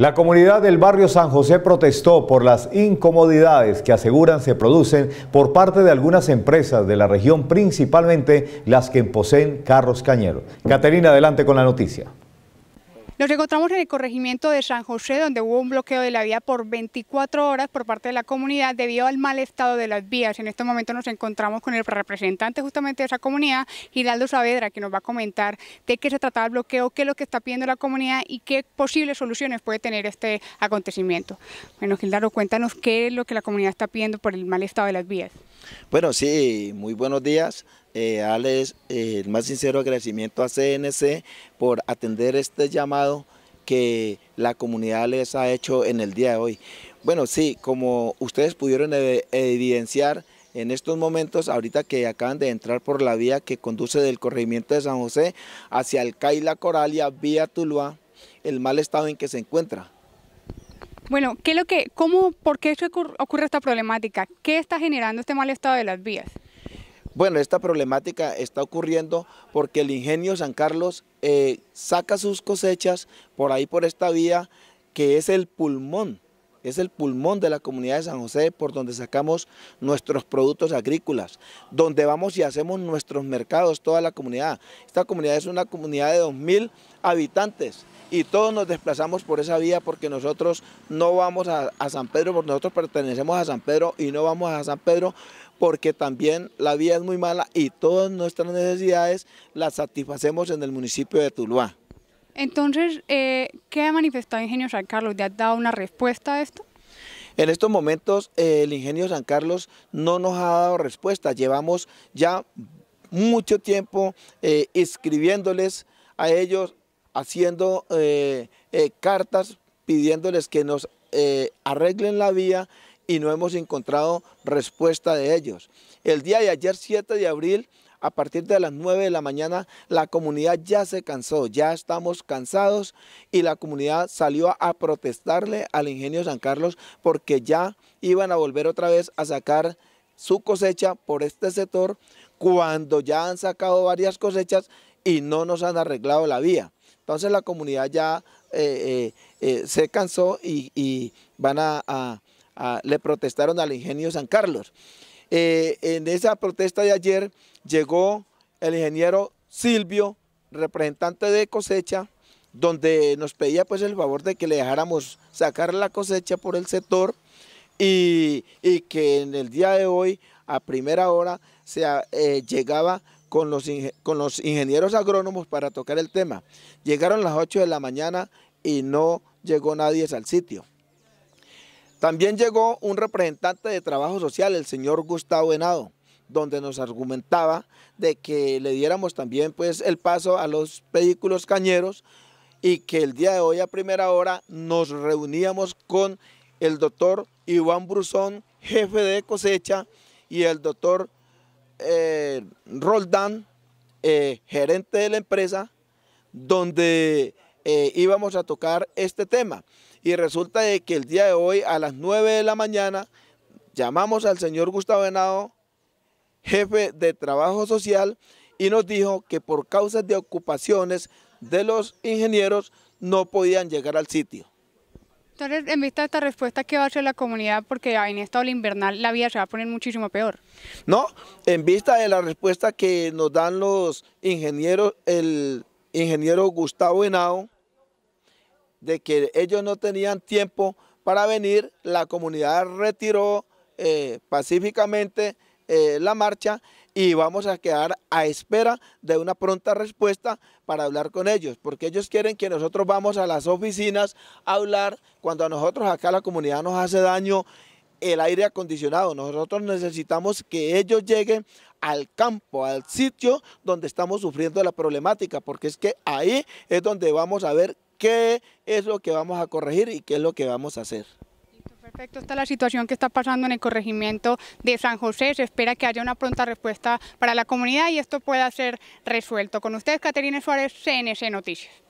La comunidad del barrio San José protestó por las incomodidades que aseguran se producen por parte de algunas empresas de la región, principalmente las que poseen carros cañeros. Caterina, adelante con la noticia. Nos encontramos en el corregimiento de San José, donde hubo un bloqueo de la vía por 24 horas por parte de la comunidad debido al mal estado de las vías. En este momento nos encontramos con el representante justamente de esa comunidad, Giraldo Saavedra, que nos va a comentar de qué se trataba el bloqueo, qué es lo que está pidiendo la comunidad y qué posibles soluciones puede tener este acontecimiento. Bueno, Gildardo, cuéntanos qué es lo que la comunidad está pidiendo por el mal estado de las vías. Bueno, sí, muy buenos días eh, darles eh, el más sincero agradecimiento a CNC por atender este llamado que la comunidad les ha hecho en el día de hoy. Bueno, sí, como ustedes pudieron evidenciar en estos momentos, ahorita que acaban de entrar por la vía que conduce del corregimiento de San José hacia la Coralia, vía Tuluá, el mal estado en que se encuentra. Bueno, ¿qué lo que, cómo, ¿por qué ocurre esta problemática? ¿Qué está generando este mal estado de las vías? Bueno, esta problemática está ocurriendo porque el ingenio San Carlos eh, saca sus cosechas por ahí por esta vía que es el pulmón es el pulmón de la comunidad de San José por donde sacamos nuestros productos agrícolas, donde vamos y hacemos nuestros mercados, toda la comunidad. Esta comunidad es una comunidad de 2.000 habitantes y todos nos desplazamos por esa vía porque nosotros no vamos a, San Pedro, porque nosotros pertenecemos a San Pedro y no vamos a San Pedro porque también la vía es muy mala y todas nuestras necesidades las satisfacemos en el municipio de Tuluá. Entonces, eh, ¿qué ha manifestado Ingenio San Carlos? de ha dado una respuesta a esto? En estos momentos eh, el Ingenio San Carlos no nos ha dado respuesta. Llevamos ya mucho tiempo eh, escribiéndoles a ellos, haciendo cartas, pidiéndoles que nos arreglen la vía y no hemos encontrado respuesta de ellos. El día de ayer, 7 de abril, a partir de las 9 de la mañana la comunidad ya se cansó, ya estamos cansados y la comunidad salió a protestarle al ingenio San Carlos porque ya iban a volver otra vez a sacar su cosecha por este sector cuando ya han sacado varias cosechas y no nos han arreglado la vía. Entonces la comunidad ya eh, eh, eh, se cansó y, van a, le protestaron al ingenio San Carlos. Eh, en esa protesta de ayer llegó el ingeniero Silvio, representante de cosecha, donde nos pedía pues el favor de que le dejáramos sacar la cosecha por el sector y, que en el día de hoy a primera hora se eh, llegaba con los, con los ingenieros agrónomos para tocar el tema. Llegaron las 8 de la mañana y no llegó nadie al sitio. También llegó un representante de Trabajo Social, el señor Gustavo Henado, donde nos argumentaba de que le diéramos también pues, el paso a los vehículos cañeros y que el día de hoy a primera hora nos reuníamos con el doctor Iván Brusón, jefe de cosecha, y el doctor eh, Roldán, eh, gerente de la empresa, donde eh, íbamos a tocar este tema. Y resulta de que el día de hoy a las 9 de la mañana llamamos al señor Gustavo Henao, jefe de trabajo social, y nos dijo que por causas de ocupaciones de los ingenieros no podían llegar al sitio. Entonces, en vista de esta respuesta, que va a hacer la comunidad? Porque en esta ola invernal la vida se va a poner muchísimo peor. No, en vista de la respuesta que nos dan los ingenieros, el ingeniero Gustavo Henao, de que ellos no tenían tiempo para venir, la comunidad retiró eh, pacíficamente eh, la marcha y vamos a quedar a espera de una pronta respuesta para hablar con ellos, porque ellos quieren que nosotros vamos a las oficinas a hablar cuando a nosotros acá la comunidad nos hace daño el aire acondicionado. Nosotros necesitamos que ellos lleguen al campo, al sitio donde estamos sufriendo la problemática, porque es que ahí es donde vamos a ver qué es lo que vamos a corregir y qué es lo que vamos a hacer. Perfecto, está la situación que está pasando en el corregimiento de San José. Se espera que haya una pronta respuesta para la comunidad y esto pueda ser resuelto. Con ustedes, Caterina Suárez, CNC Noticias.